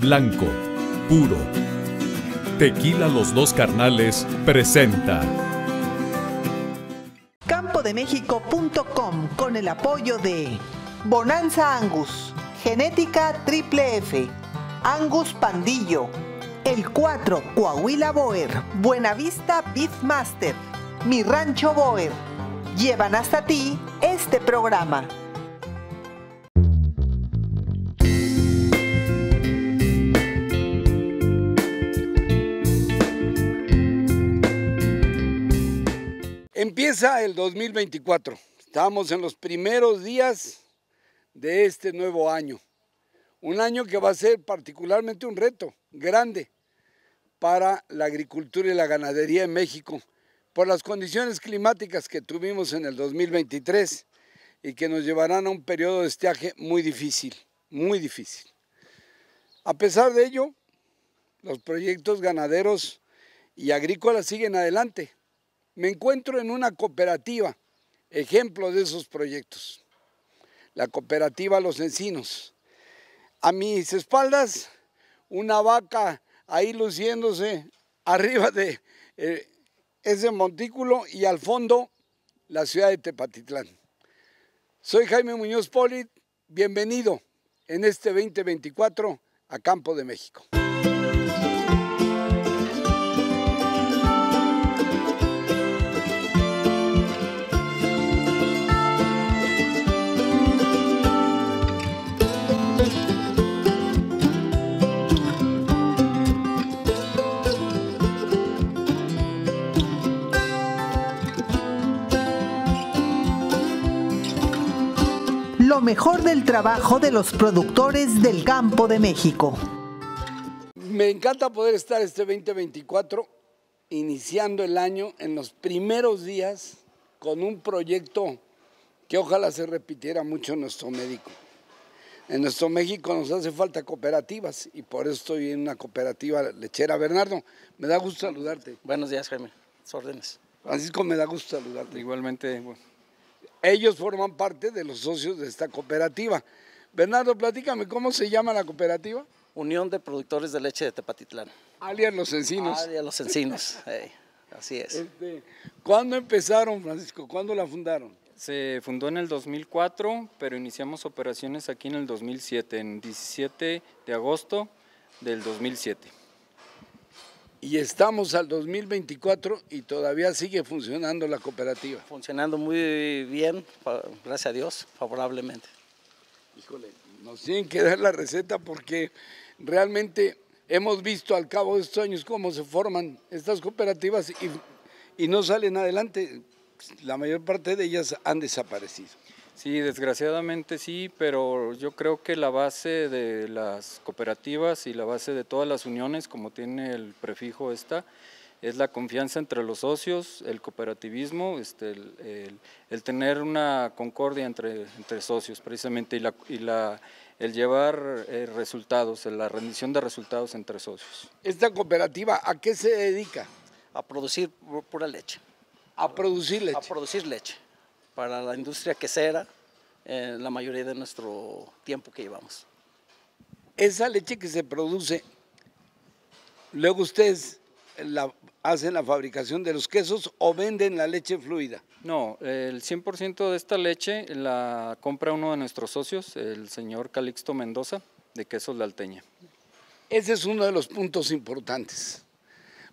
blanco, puro. Tequila Los Dos Carnales presenta campodemexico.com con el apoyo de Bonanza Angus, Genética Triple F, Angus Pandillo, El 4 Coahuila Boer, Buenavista Beefmaster, Mi Rancho Boer. Llevan hasta ti este programa. Empieza el 2024. Estamos en los primeros días de este nuevo año. Un año que va a ser particularmente un reto grande para la agricultura y la ganadería en México por las condiciones climáticas que tuvimos en el 2023 y que nos llevarán a un periodo de estiaje muy difícil, muy difícil. A pesar de ello, los proyectos ganaderos y agrícolas siguen adelante me encuentro en una cooperativa, ejemplo de esos proyectos, la cooperativa Los Encinos. A mis espaldas, una vaca ahí luciéndose arriba de eh, ese montículo y al fondo la ciudad de Tepatitlán. Soy Jaime Muñoz Polit, bienvenido en este 2024 a Campo de México. mejor del trabajo de los productores del campo de México. Me encanta poder estar este 2024 iniciando el año en los primeros días con un proyecto que ojalá se repitiera mucho en nuestro México. En nuestro México nos hace falta cooperativas y por eso estoy en una cooperativa lechera. Bernardo, me da gusto saludarte. Buenos días, Jaime. órdenes. Francisco, me da gusto saludarte. Igualmente, bueno. Ellos forman parte de los socios de esta cooperativa. Bernardo, platícame, ¿cómo se llama la cooperativa? Unión de Productores de Leche de Tepatitlán. Alias Los Encinos. Alias Los Encinos, así es. Este, ¿Cuándo empezaron, Francisco? ¿Cuándo la fundaron? Se fundó en el 2004, pero iniciamos operaciones aquí en el 2007, en 17 de agosto del 2007 y estamos al 2024 y todavía sigue funcionando la cooperativa. Funcionando muy bien, gracias a Dios, favorablemente. Híjole, nos tienen que dar la receta porque realmente hemos visto al cabo de estos años cómo se forman estas cooperativas y, y no salen adelante. La mayor parte de ellas han desaparecido. Sí, desgraciadamente sí, pero yo creo que la base de las cooperativas y la base de todas las uniones, como tiene el prefijo esta, es la confianza entre los socios, el cooperativismo, este, el, tener una concordia entre, entre socios precisamente y, la, y la, el llevar eh, resultados, la rendición de resultados entre socios. ¿Esta cooperativa a qué se dedica? A producir pura leche. ¿A producir leche? A producir leche para la industria quesera eh, la mayoría de nuestro tiempo que llevamos. Esa leche que se produce, luego ustedes la, hacen la fabricación de los quesos o venden la leche fluida? No, el 100% de esta leche la compra uno de nuestros socios, el señor Calixto Mendoza, de Quesos La Alteña. Ese es uno de los puntos importantes.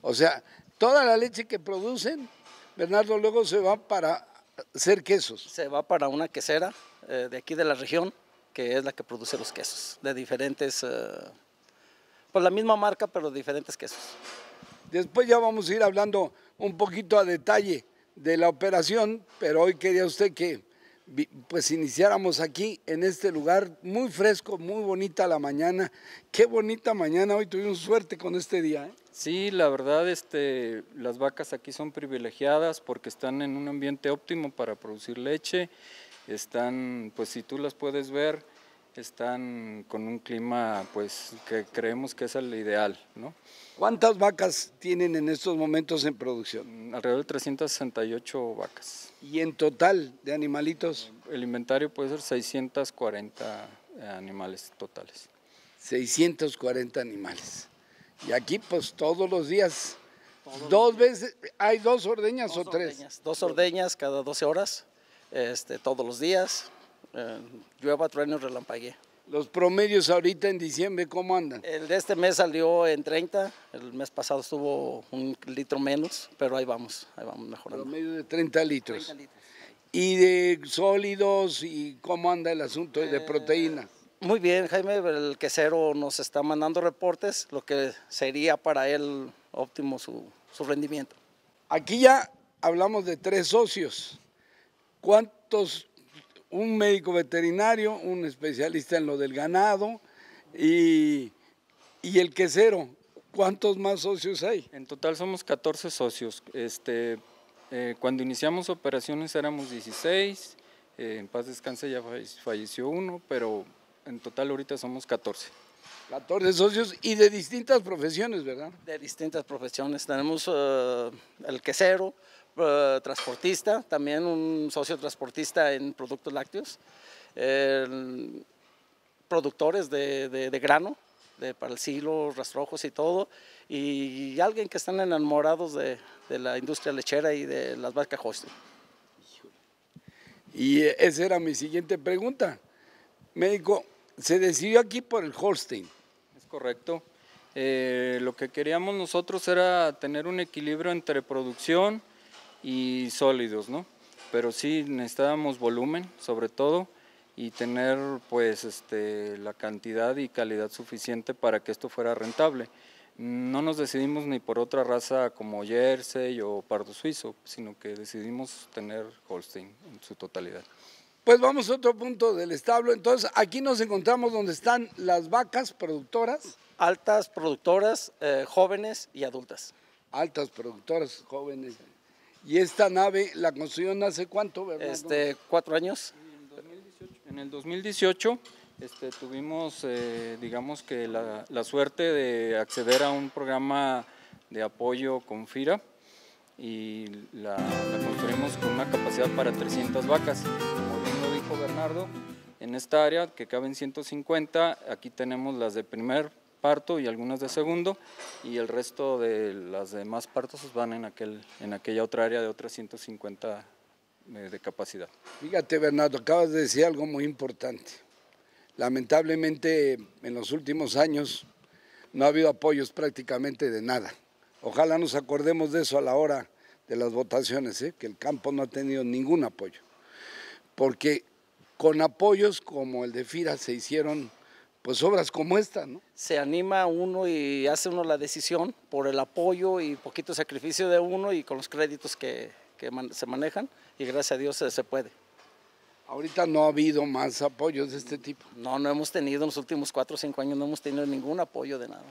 O sea, toda la leche que producen, Bernardo, luego se va para ser quesos? Se va para una quesera eh, de aquí de la región, que es la que produce los quesos, de diferentes, eh, por pues la misma marca, pero diferentes quesos. Después ya vamos a ir hablando un poquito a detalle de la operación, pero hoy quería usted que pues iniciáramos aquí en este lugar muy fresco, muy bonita la mañana. Qué bonita mañana, hoy tuvimos suerte con este día. ¿eh? Sí, la verdad este, las vacas aquí son privilegiadas porque están en un ambiente óptimo para producir leche. Están, pues si tú las puedes ver, están con un clima pues que creemos que es el ideal. ¿no? ¿Cuántas vacas tienen en estos momentos en producción? Alrededor de 368 vacas. ¿Y en total de animalitos? El inventario puede ser 640 eh, animales totales. 640 animales. Y aquí pues todos los días. dos veces, ¿hay dos ordeñas o tres? dos ordeñas cada 12 horas, este, todos los días eh, llueva, y relampague ¿Los promedios ahorita en diciembre cómo andan? El de este mes salió en 30, el mes pasado estuvo un litro menos, pero ahí vamos, ahí vamos mejorando. Promedio de 30 litros. ¿Y de sólidos y cómo anda el asunto de eh, proteína? Muy bien, Jaime, el quesero nos está mandando reportes, lo que sería para él óptimo su, su rendimiento. Aquí ya hablamos de tres socios. ¿Cuántos un médico veterinario, un especialista en lo del ganado y, y el quesero. ¿Cuántos más socios hay? En total somos 14 socios. Este, eh, cuando iniciamos operaciones éramos 16, eh, en paz descanse ya falleció uno, pero en total ahorita somos 14. 14 socios y de distintas profesiones, ¿verdad? De distintas profesiones. Tenemos eh, el quesero, eh, transportista, también un socio transportista en productos lácteos, productores de, grano, de, para el silo, rastrojos y todo, y, alguien que están enamorados de, la industria lechera y de las vacas Holstein Y eh, esa era mi siguiente pregunta. Médico, se decidió aquí por el Holstein. Es correcto. Eh, lo que queríamos nosotros era tener un equilibrio entre producción, y sólidos, ¿no? Pero sí necesitábamos volumen, sobre todo, y tener pues este, la cantidad y calidad suficiente para que esto fuera rentable. No nos decidimos ni por otra raza como Jersey o Pardo Suizo, sino que decidimos tener Holstein en su totalidad. Pues vamos a otro punto del establo. Entonces, aquí nos encontramos donde están las vacas productoras. Altas productoras, eh, jóvenes y adultas. Altas productoras, jóvenes y esta nave la construyeron hace cuánto, ¿verdad? Este, cuatro años. En, el 2018 este, tuvimos, eh, digamos que la, suerte de acceder a un programa de apoyo con FIRA y la, construimos con una capacidad para 300 vacas. Como bien lo dijo Bernardo, en esta área que caben 150, aquí tenemos las de primer parto y algunas de segundo y el resto de las demás partos pues, van en, aquel, en aquella otra área de otras 150 eh, de capacidad. Fíjate Bernardo, acabas de decir algo muy importante. Lamentablemente en los últimos años no ha habido apoyos prácticamente de nada. Ojalá nos acordemos de eso a la hora de las votaciones, ¿eh? que el campo no ha tenido ningún apoyo. Porque con apoyos como el de FIRA se hicieron pues obras como esta, ¿no? Se anima uno y hace uno la decisión por el apoyo y poquito sacrificio de uno y con los créditos que, se manejan y gracias a Dios eh, se, puede. Ahorita no ha habido más apoyos de este tipo. No, no hemos tenido en los últimos cuatro o cinco años, no hemos tenido ningún apoyo de nada.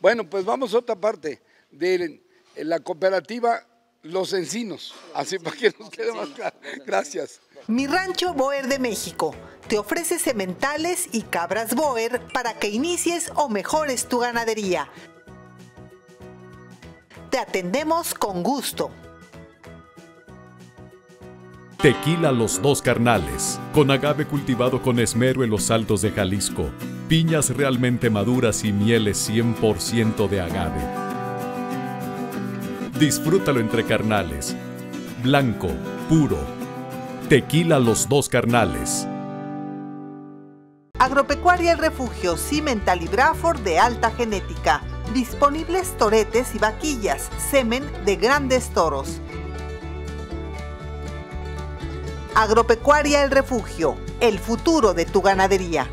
Bueno, pues vamos a otra parte. De la cooperativa los encinos, así para que nos quede más claro. Gracias. Mi Rancho Boer de México te ofrece sementales y cabras Boer para que inicies o mejores tu ganadería. Te atendemos con gusto. Tequila Los Dos Carnales, con agave cultivado con esmero en los altos de Jalisco, piñas realmente maduras y mieles 100% de agave Disfrútalo entre carnales. Blanco, puro. Tequila los dos carnales. Agropecuaria El Refugio, Cimental de alta genética. Disponibles toretes y vaquillas, semen de grandes toros. Agropecuaria El Refugio, el futuro de tu ganadería.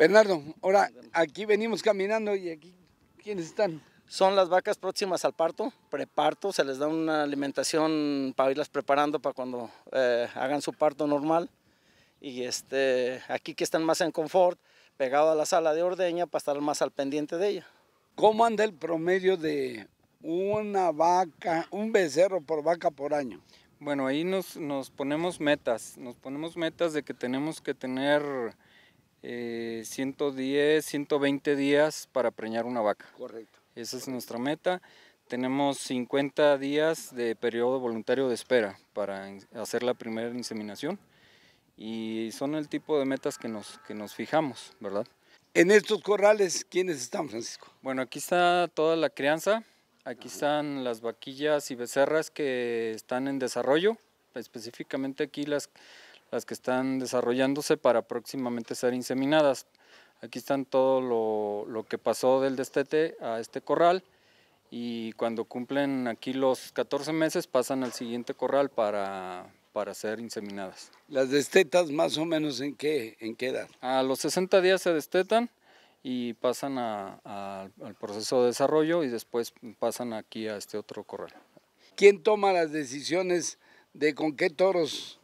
Bernardo, ahora aquí venimos caminando y aquí, ¿quiénes están? Son las vacas próximas al parto, preparto, se les da una alimentación para irlas preparando para cuando eh, hagan su parto normal. Y este, aquí que están más en confort, pegado a la sala de ordeña para estar más al pendiente de ella. ¿Cómo anda el promedio de una vaca, un becerro por vaca por año? Bueno, ahí nos, nos ponemos metas, nos ponemos metas de que tenemos que tener eh, 110, 120 días para preñar una vaca. Correcto. Esa es nuestra meta. Tenemos 50 días de periodo voluntario de espera para hacer la primera inseminación y son el tipo de metas que nos, que nos fijamos, ¿verdad? En estos corrales, ¿quiénes están, Francisco? Bueno, aquí está toda la crianza, aquí están las vaquillas y becerras que están en desarrollo, específicamente aquí las las que están desarrollándose para próximamente ser inseminadas. Aquí están todo lo, que pasó del destete a este corral y cuando cumplen aquí los 14 meses pasan al siguiente corral para, ser inseminadas. ¿Las destetas más o menos en qué, en qué edad? A los 60 días se destetan y pasan al proceso de desarrollo y después pasan aquí a este otro corral. ¿Quién toma las decisiones de con qué toros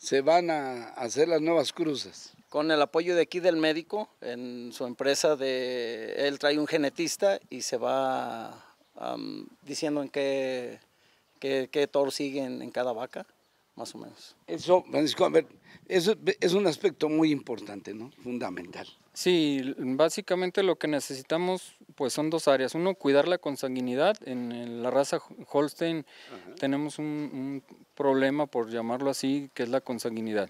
se van a hacer las nuevas cruces. Con el apoyo de aquí del médico, en su empresa, de, él trae un genetista y se va diciendo en qué, qué, qué toro sigue en, cada vaca, más o menos. Eso, Francisco, a ver, eso es un aspecto muy importante, ¿no? Fundamental. Sí, básicamente lo que necesitamos pues son dos áreas. Uno, cuidar la consanguinidad. En la raza Holstein tenemos un, problema, por llamarlo así, que es la consanguinidad.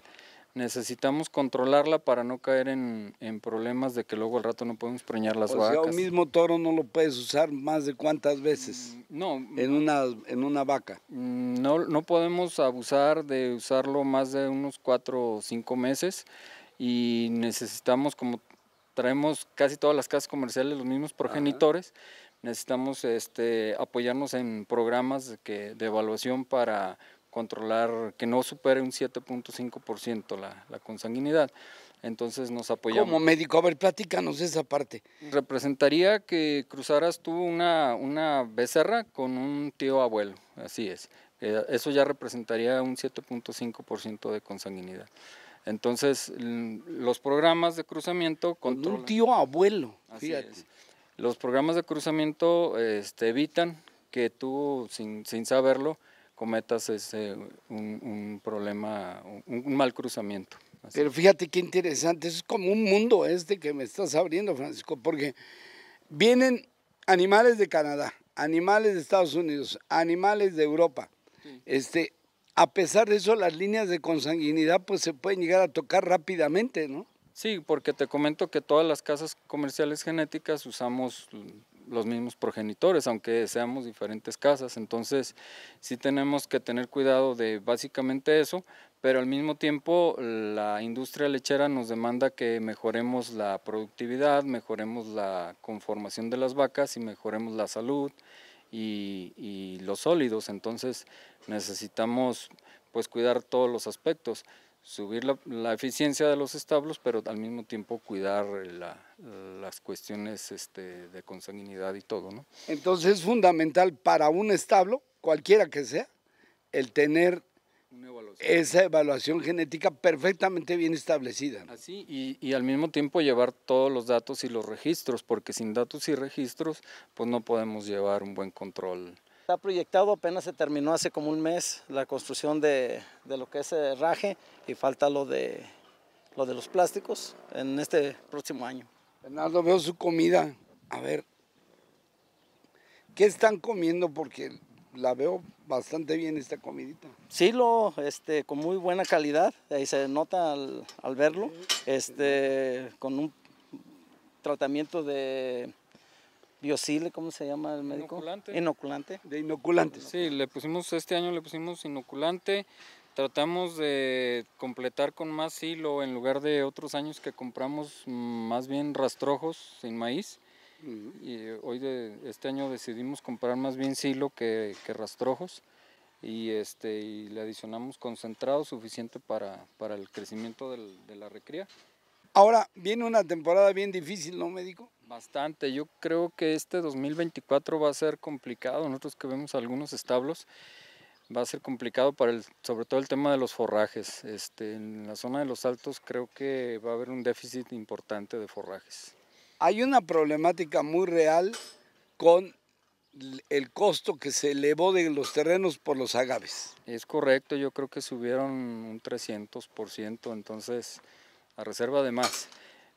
Necesitamos controlarla para no caer en, problemas de que luego al rato no podemos preñar las vacas. O sea, un mismo toro no lo puedes usar más de cuántas veces. Mm, no. Mm, en una, en una vaca. Mm, no, no podemos abusar de usarlo más de unos cuatro o cinco meses y necesitamos, como traemos casi todas las casas comerciales los mismos progenitores. Necesitamos este, apoyarnos en programas de evaluación para controlar que no supere un 7.5% la, la consanguinidad. Entonces nos apoyamos. Como médico, a ver, platícanos esa parte. Representaría que cruzaras tú una, una becerra con un tío abuelo, así es. Eh, eso ya representaría un 7.5% de consanguinidad. Entonces, los programas de cruzamiento controlan. Un tío abuelo, fíjate. Los programas de cruzamiento este, evitan que tú, sin, sin saberlo, cometas ese, un, problema, un, mal cruzamiento. Pero fíjate qué interesante, es como un mundo este que me estás abriendo, Francisco, porque vienen animales de Canadá, animales de Estados Unidos, animales de Europa, este, a pesar de eso las líneas de consanguinidad pues se pueden llegar a tocar rápidamente, ¿no? Sí, porque te comento que todas las casas comerciales genéticas usamos los mismos progenitores, aunque seamos diferentes casas. Entonces, sí tenemos que tener cuidado de básicamente eso, pero al mismo tiempo la industria lechera nos demanda que mejoremos la productividad, mejoremos la conformación de las vacas y mejoremos la salud y, los sólidos. Entonces necesitamos pues cuidar todos los aspectos, subir la, eficiencia de los establos, pero al mismo tiempo cuidar las cuestiones este, de consanguinidad y todo. ¿no? Entonces es fundamental para un establo, cualquiera que sea, el tener esa evaluación genética perfectamente bien establecida. Así, y, al mismo tiempo llevar todos los datos y los registros, porque sin datos y registros, pues no podemos llevar un buen control. Está proyectado, apenas se terminó hace como un mes la construcción de, lo que es el raje y falta lo de, lo de los plásticos en este próximo año. Bernardo, veo su comida. A ver, ¿qué están comiendo? Porque la veo bastante bien esta comidita. Sí, lo, este, con muy buena calidad, ahí se nota al, verlo, este, con un tratamiento de biocile, ¿cómo se llama el médico? Inoculante. Inoculante. De inoculante. Sí, le pusimos, este año le pusimos inoculante, tratamos de completar con más hilo en lugar de otros años que compramos mm, más bien rastrojos sin maíz y hoy de este año decidimos comprar más bien silo que, rastrojos y, este, le adicionamos concentrado suficiente para, el crecimiento de la recría. Ahora viene una temporada bien difícil, ¿no, médico? Bastante, yo creo que este 2024 va a ser complicado, nosotros que vemos algunos establos, va a ser complicado para el, sobre todo el tema de los forrajes. Este, en la zona de los altos creo que va a haber un déficit importante de forrajes. Hay una problemática muy real con el costo que se elevó de los terrenos por los agaves. Es correcto, yo creo que subieron un 300%, entonces a reserva de más.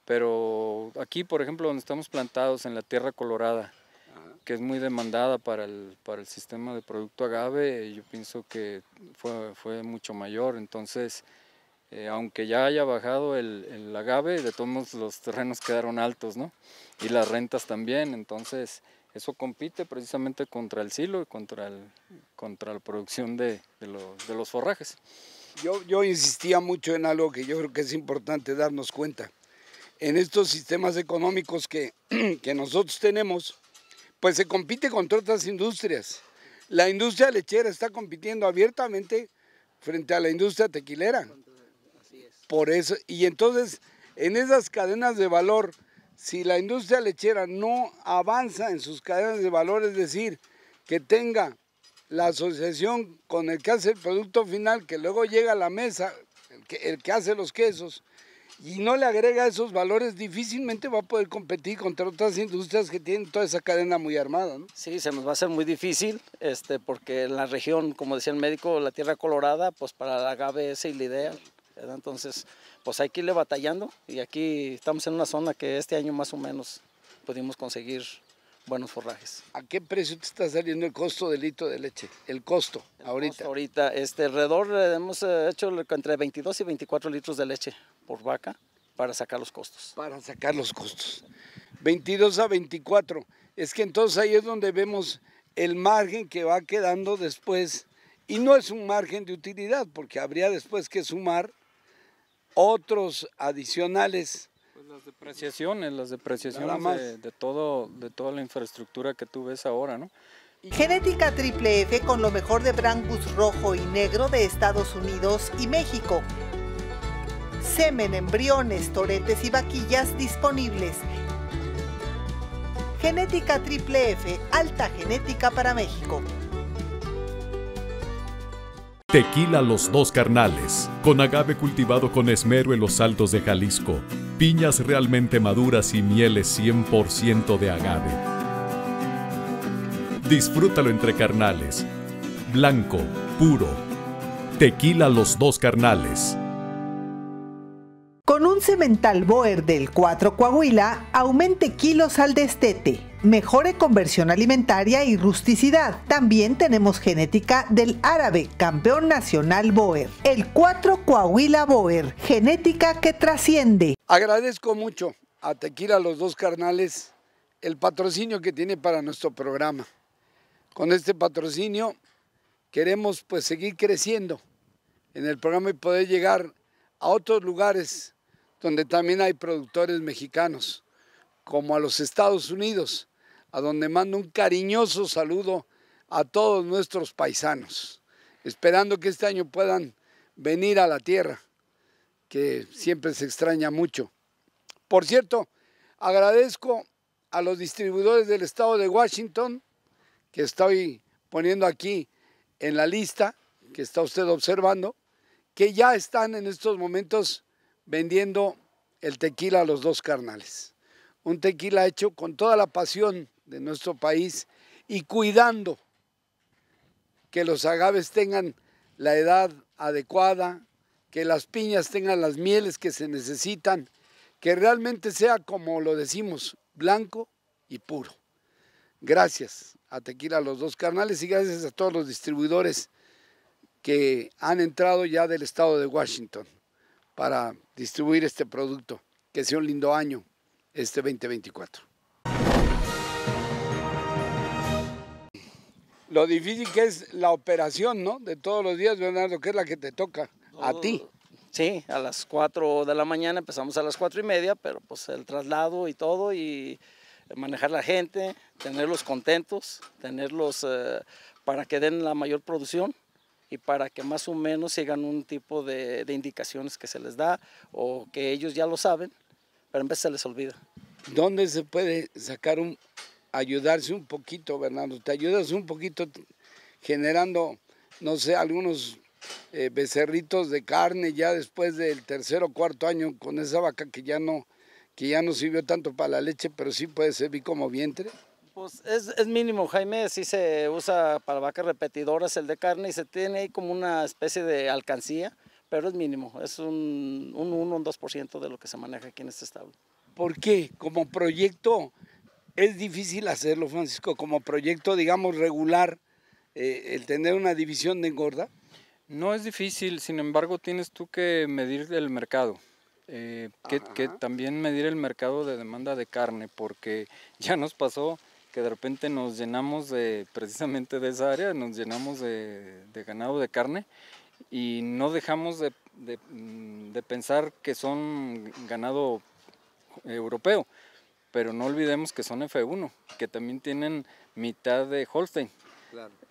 Pero aquí, por ejemplo, donde estamos plantados, en la tierra colorada, que es muy demandada para el, para el sistema de producto agave, yo pienso que fue, fue mucho mayor, entonces eh, aunque ya haya bajado el, agave, de todos los terrenos quedaron altos, ¿no? Y las rentas también, entonces eso compite precisamente contra el silo y contra, el, la producción de, los, forrajes. Yo, insistía mucho en algo que yo creo que es importante darnos cuenta. En estos sistemas económicos que, que nosotros tenemos, pues se compite contra otras industrias. La industria lechera está compitiendo abiertamente frente a la industria tequilera. Por eso, y entonces, en esas cadenas de valor, si la industria lechera no avanza en sus cadenas de valor, es decir, que tenga la asociación con el que hace el producto final, que luego llega a la mesa, el que, hace los quesos, y no le agrega esos valores, difícilmente va a poder competir contra otras industrias que tienen toda esa cadena muy armada. Sí, se nos va a hacer muy difícil, este, porque en la región, como decía el médico, la tierra colorada, pues para la agave es el ideal. Entonces, pues hay que irle batallando y aquí estamos en una zona que este año más o menos pudimos conseguir buenos forrajes. ¿A qué precio te está saliendo el costo del litro de leche? El costo, ahorita. ahorita, este, alrededor eh, hemos eh, hecho entre 22 y 24 litros de leche por vaca para sacar los costos. Para sacar los costos. 22 a 24. Es que entonces ahí es donde vemos el margen que va quedando después. Y no es un margen de utilidad, porque habría después que sumar otros adicionales. Pues las depreciaciones, las depreciaciones De, todo, de toda la infraestructura que tú ves ahora, ¿no? Genética Triple F con lo mejor de brangus rojo y negro de Estados Unidos y México. Semen, embriones, toretes y vaquillas disponibles. Genética Triple F, alta genética para México. Tequila Los Dos Carnales, con agave cultivado con esmero en los altos de Jalisco, piñas realmente maduras y mieles 100% de agave. Disfrútalo entre carnales. Blanco, puro. Tequila Los Dos Carnales. Cemental Boer del 4 Coahuila aumente kilos al destete, mejore conversión alimentaria y rusticidad. También tenemos genética del árabe, campeón nacional Boer. El 4 Coahuila Boer, genética que trasciende. Agradezco mucho a Tequila, los dos carnales, el patrocinio que tiene para nuestro programa. Con este patrocinio queremos pues seguir creciendo en el programa y poder llegar a otros lugares donde también hay productores mexicanos, como a los Estados Unidos, a donde mando un cariñoso saludo a todos nuestros paisanos, esperando que este año puedan venir a la tierra, que siempre se extraña mucho. Por cierto, agradezco a los distribuidores del estado de Washington, que estoy poniendo aquí en la lista que está usted observando, que ya están en estos momentos vendiendo el tequila a los dos carnales. Un tequila hecho con toda la pasión de nuestro país y cuidando que los agaves tengan la edad adecuada, que las piñas tengan las mieles que se necesitan, que realmente sea como lo decimos, blanco y puro. Gracias a Tequila a los dos carnales y gracias a todos los distribuidores que han entrado ya del estado de Washington para distribuir este producto. Que sea un lindo año este 2024. Lo difícil que es la operación, ¿no? De todos los días, Leonardo, que es la que te toca a ti. Sí, a las 4 de la mañana empezamos a las cuatro y media, pero pues el traslado y todo y manejar la gente, tenerlos contentos, tenerlos eh, para que den la mayor producción y para que más o menos sigan un tipo de, indicaciones que se les da o que ellos ya lo saben, pero en vez se les olvida. ¿Dónde se puede sacar un, ayudarse un poquito, Bernardo? ¿Te ayudas un poquito generando, no sé, algunos eh, becerritos de carne ya después del tercer o cuarto año con esa vaca que ya no, que ya no sirvió tanto para la leche, pero sí puede servir como vientre? Pues es, mínimo, Jaime, sí se usa para vacas repetidoras el de carne y se tiene ahí como una especie de alcancía, pero es mínimo, es un, un 1 un 2% de lo que se maneja aquí en este establo. ¿Por qué? Como proyecto es difícil hacerlo, Francisco, como proyecto, digamos, regular, eh, el tener una división de engorda. No es difícil, sin embargo, tienes tú que medir el mercado. Eh, que, que, también medir el mercado de demanda de carne, porque ya nos pasó que de repente nos llenamos de, precisamente de esa área, nos llenamos de, ganado de carne y no dejamos mm, de, pensar que son ganado europeo, pero no olvidemos que son F1, que también tienen mitad de Holstein.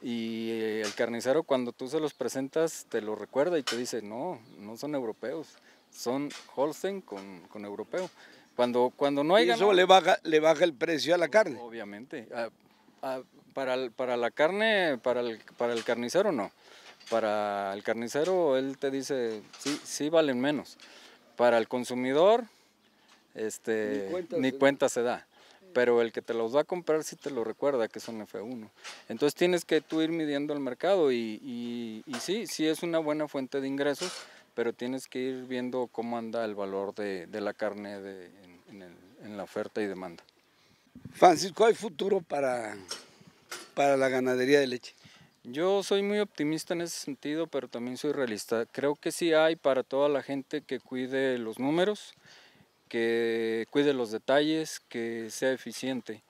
Y eh, el carnicero cuando tú se los presentas te lo recuerda y te dice, no, no son europeos, son Holstein con, con europeo. Cuando, cuando no hay y eso le baja, le baja el precio a la carne. Obviamente. Ah, ah, para, para, la carne, para el, para el carnicero no. Para el carnicero él te dice, sí, sí valen menos. Para el consumidor, este, ni cuenta, se da. Pero el que te los va a comprar sí te lo recuerda que son F1. Entonces tienes que tú ir midiendo el mercado y, y, y sí, sí es una buena fuente de ingresos pero tienes que ir viendo cómo anda el valor de, de la carne de, en, en, la oferta y demanda. Francisco, ¿hay futuro para, para la ganadería de leche? Yo soy muy optimista en ese sentido, pero también soy realista. Creo que sí hay para toda la gente que cuide los números, que cuide los detalles, que sea eficiente,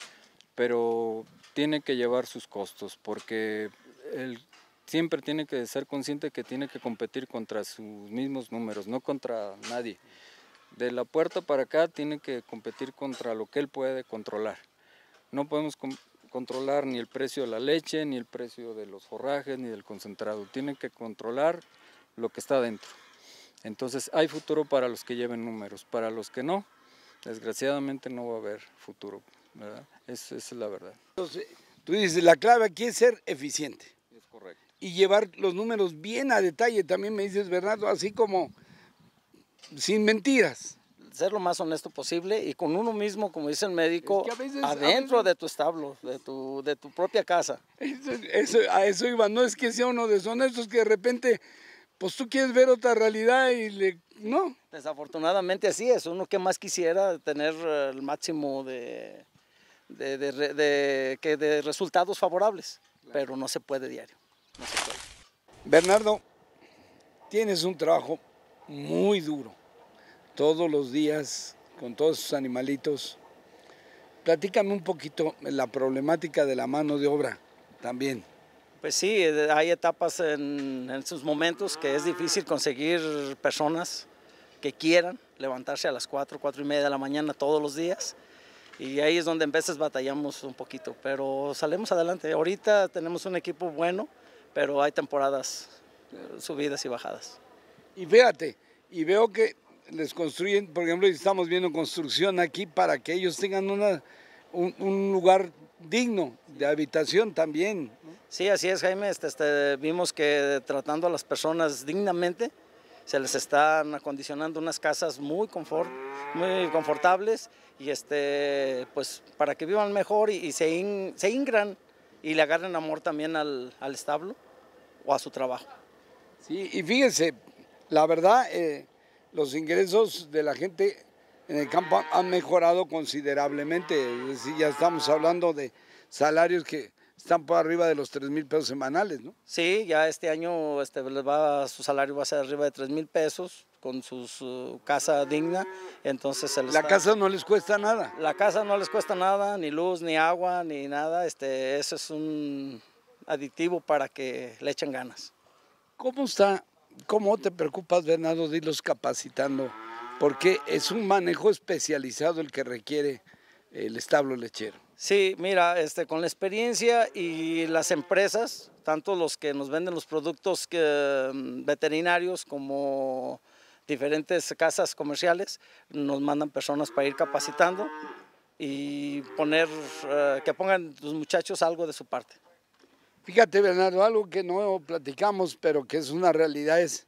pero tiene que llevar sus costos, porque el siempre tiene que ser consciente que tiene que competir contra sus mismos números, no contra nadie. De la puerta para acá tiene que competir contra lo que él puede controlar. No podemos controlar ni el precio de la leche, ni el precio de los forrajes, ni del concentrado. Tiene que controlar lo que está dentro. Entonces hay futuro para los que lleven números, para los que no, desgraciadamente no va a haber futuro. ¿verdad? esa es la verdad. Entonces, tú dices, la clave aquí es ser eficiente. Es correcto y llevar los números bien a detalle, también me dices, Bernardo, así como sin mentiras. Ser lo más honesto posible y con uno mismo, como dice el médico, adentro de tu establo, de tu, de tu propia casa. Eso, a eso iba, no es que sea uno deshonesto, es que de repente, pues tú quieres ver otra realidad y le... No. Desafortunadamente así es, uno que más quisiera tener el máximo de, de, resultados favorables, pero no se puede diario. Bernardo, tienes un trabajo muy duro, todos los días con todos sus animalitos. Platícame un poquito la problemática de la mano de obra también. Pues sí, eh, hay etapas en, sus momentos que es difícil conseguir personas que quieran levantarse a las 4, 4 y media de la mañana todos los días. Y ahí es donde a veces batallamos un poquito, pero salimos adelante. Ahorita tenemos un equipo bueno, pero hay temporadas eh, subidas y bajadas. Y fíjate, y veo que les construyen, por ejemplo, estamos viendo construcción aquí para que ellos tengan una, un, lugar digno de habitación también. Sí, así es, Jaime. Este, este, vimos que tratando a las personas dignamente, se les están acondicionando unas casas muy, confort, muy confortables y este, pues, para que vivan mejor y, se, se ingran y le agarran amor también al, establo o a su trabajo. Sí, y fíjense, la verdad, eh, los ingresos de la gente en el campo han mejorado considerablemente. Es ya estamos hablando de salarios que están por arriba de los 3 mil pesos semanales, ¿no? Sí, ya este año este, les va, su salario va a ser arriba de 3 mil pesos con su uh, casa digna, entonces La casa no les cuesta nada. La casa no les cuesta nada, ni luz, ni agua, ni nada, este, eso es un aditivo para que le echen ganas. ¿Cómo está? ¿Cómo te preocupas, Bernardo, de irlos capacitando? Porque es un manejo especializado el que requiere el establo lechero. Sí, mira, este, con la experiencia y las empresas, tanto los que nos venden los productos mm, veterinarios como diferentes casas comerciales nos mandan personas para ir capacitando y poner, eh, que pongan los muchachos algo de su parte. Fíjate, Bernardo, algo que no platicamos, pero que es una realidad es,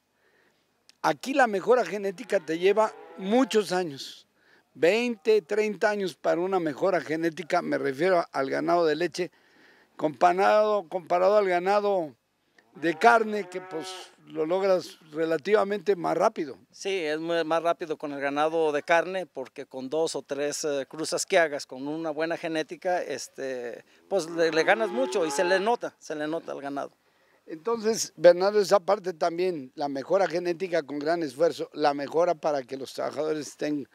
aquí la mejora genética te lleva muchos años, 20, 30 años para una mejora genética, me refiero al ganado de leche, comparado, comparado al ganado de carne que pues lo logras relativamente más rápido. Sí, es más rápido con el ganado de carne porque con dos o tres eh, cruzas que hagas con una buena genética, este, pues le, le, ganas mucho y se le nota, se le nota al ganado. Entonces, Bernardo, esa parte también, la mejora genética con gran esfuerzo, la mejora para que los trabajadores estén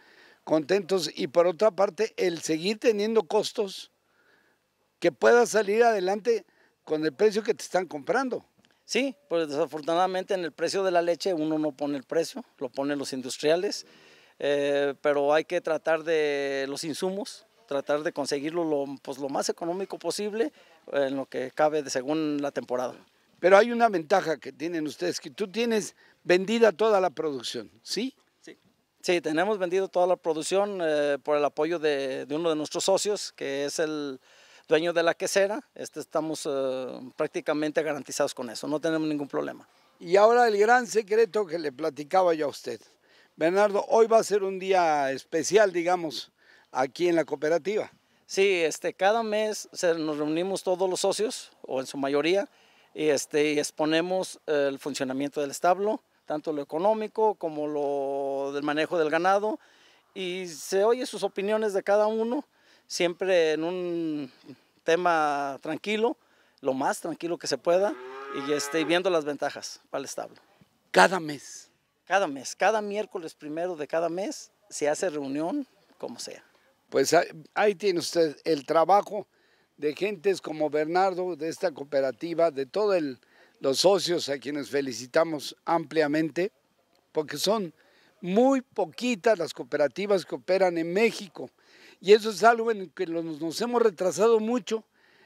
contentos y por otra parte, el seguir teniendo costos que puedas salir adelante con el precio que te están comprando. Sí, pues desafortunadamente en el precio de la leche uno no pone el precio, lo ponen los industriales, eh, pero hay que tratar de los insumos, tratar de conseguirlo lo, pues, lo más económico posible en lo que cabe de según la temporada. Pero hay una ventaja que tienen ustedes, que tú tienes vendida toda la producción, ¿sí? Sí, sí tenemos vendido toda la producción eh, por el apoyo de uno de nuestros socios, que es el, dueño de la quesera, este, estamos eh, prácticamente garantizados con eso, no tenemos ningún problema. Y ahora el gran secreto que le platicaba yo a usted. Bernardo, hoy va a ser un día especial, digamos, aquí en la cooperativa. Sí, este, cada mes nos reunimos todos los socios, o en su mayoría, y, este, y exponemos el funcionamiento del establo, tanto lo económico como lo del manejo del ganado, y se oye sus opiniones de cada uno siempre en un tema tranquilo, lo más tranquilo que se pueda y este, viendo las ventajas para el establo. Cada mes. Cada mes, cada miércoles primero de cada mes se hace reunión, como sea. Pues ahí, ahí tiene usted el trabajo de gentes como Bernardo, de esta cooperativa, de todos los socios a quienes felicitamos ampliamente, porque son muy poquitas las cooperativas que operan en México y eso es algo en que nos hemos retrasado mucho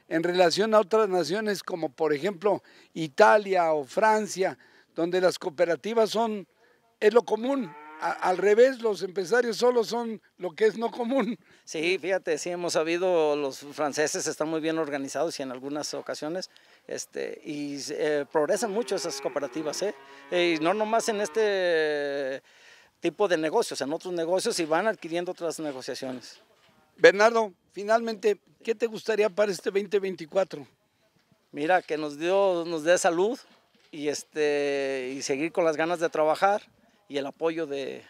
en relación a otras naciones como por ejemplo Italia o Francia, donde las cooperativas son, es lo común. al revés, los empresarios solo son lo que es no común. Sí, fíjate, sí hemos sabido, los franceses están muy bien organizados y en algunas ocasiones este, y eh, progresan mucho esas cooperativas. ¿eh? ¿eh? Y no nomás en este tipo de negocios, en otros negocios y van adquiriendo otras negociaciones. Bernardo, finalmente, ¿qué te gustaría para este 2024? Mira, que nos, dio, nos dé salud y, este, y seguir con las ganas de trabajar y el apoyo de,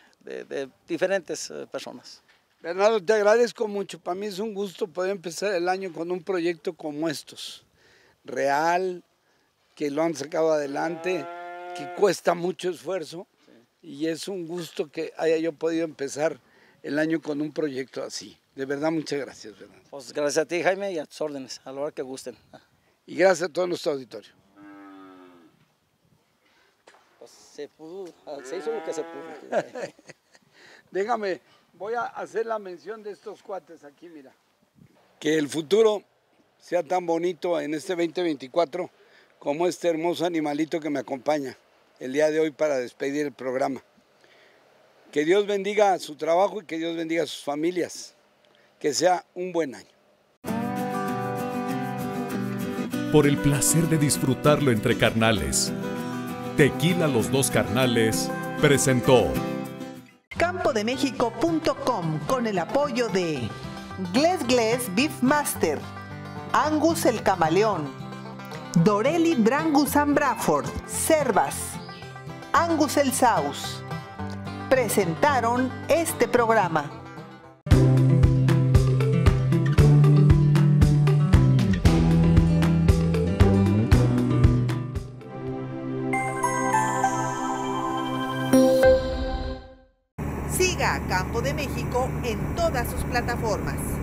diferentes eh, personas. Bernardo, te agradezco mucho. Para mí es un gusto poder empezar el año con un proyecto como estos. Real, que lo han sacado adelante, que cuesta mucho esfuerzo. Y es un gusto que haya yo podido empezar el año con un proyecto así. De verdad, muchas gracias, Pues gracias a ti, Jaime, y a tus órdenes, a lo hora que gusten. Y gracias a todos nuestro auditorio. Pues se pudo, ah, se hizo lo que se pudo. Déjame, voy a hacer la mención de estos cuates aquí, mira. Que el futuro sea tan bonito en este 2024 como este hermoso animalito que me acompaña el día de hoy para despedir el programa. Que Dios bendiga su trabajo y que Dios bendiga sus familias que sea un buen año. Por el placer de disfrutarlo entre carnales, Tequila Los Dos Carnales presentó campodemexico.com con el apoyo de Gles Gles Beef Master, Angus el Camaleón, Dorelli Brangus Ambraford, Bradford, Cervas, Angus el Saus. Presentaron este programa. en todas sus plataformas.